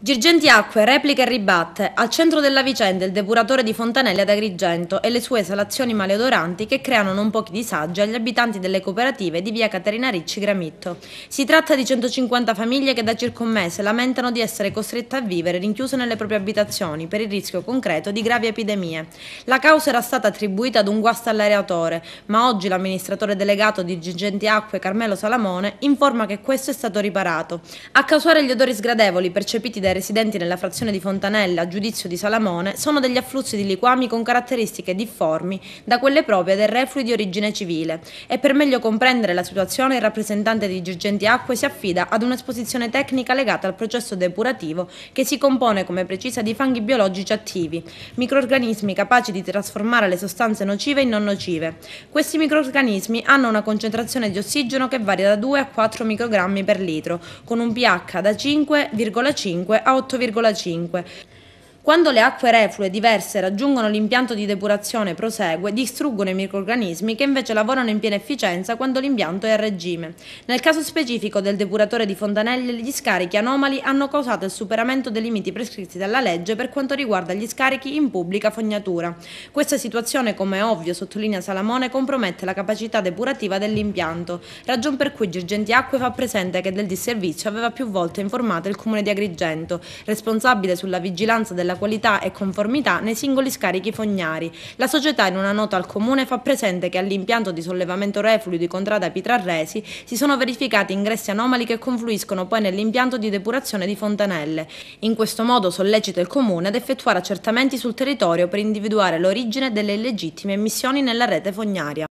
Girgentiacque replica e ribatte, al centro della vicenda il depuratore di Fontanelle ad Agrigento e le sue esalazioni maleodoranti che creano non pochi disagi agli abitanti delle cooperative di via Caterina Ricci Gramitto. Si tratta di 150 famiglie che da circa un mese lamentano di essere costrette a vivere rinchiuse nelle proprie abitazioni per il rischio concreto di gravi epidemie. La causa era stata attribuita ad un guasto all'areatore, ma oggi l'amministratore delegato di Girgentiacque Carmelo Salamone informa che questo è stato riparato. A causare gli odori sgradevoli percepiti dai residenti nella frazione di Fontanella a giudizio di Salamone sono degli afflussi di liquami con caratteristiche difformi da quelle proprie del reflui di origine civile e per meglio comprendere la situazione il rappresentante di Girgenti Acque si affida ad un'esposizione tecnica legata al processo depurativo che si compone, come precisa, di fanghi biologici attivi, microorganismi capaci di trasformare le sostanze nocive in non nocive. Questi microorganismi hanno una concentrazione di ossigeno che varia da 2 a 4 microgrammi per litro, con un pH da 5,5 a 8,5. Quando le acque reflue diverse raggiungono l'impianto di depurazione prosegue, distruggono i microrganismi che invece lavorano in piena efficienza quando l'impianto è a regime. Nel caso specifico del depuratore di Fontanelle, gli scarichi anomali hanno causato il superamento dei limiti prescritti dalla legge per quanto riguarda gli scarichi in pubblica fognatura. Questa situazione, come è ovvio, sottolinea Salamone, compromette la capacità depurativa dell'impianto, ragion per cui Girgenti Acque fa presente che del disservizio aveva più volte informato il Comune di Agrigento, responsabile sulla vigilanza della qualità e conformità nei singoli scarichi fognari. La società in una nota al comune fa presente che all'impianto di sollevamento reflui di Contrada Pitrarresi si sono verificati ingressi anomali che confluiscono poi nell'impianto di depurazione di Fontanelle. In questo modo sollecita il comune ad effettuare accertamenti sul territorio per individuare l'origine delle illegittime emissioni nella rete fognaria.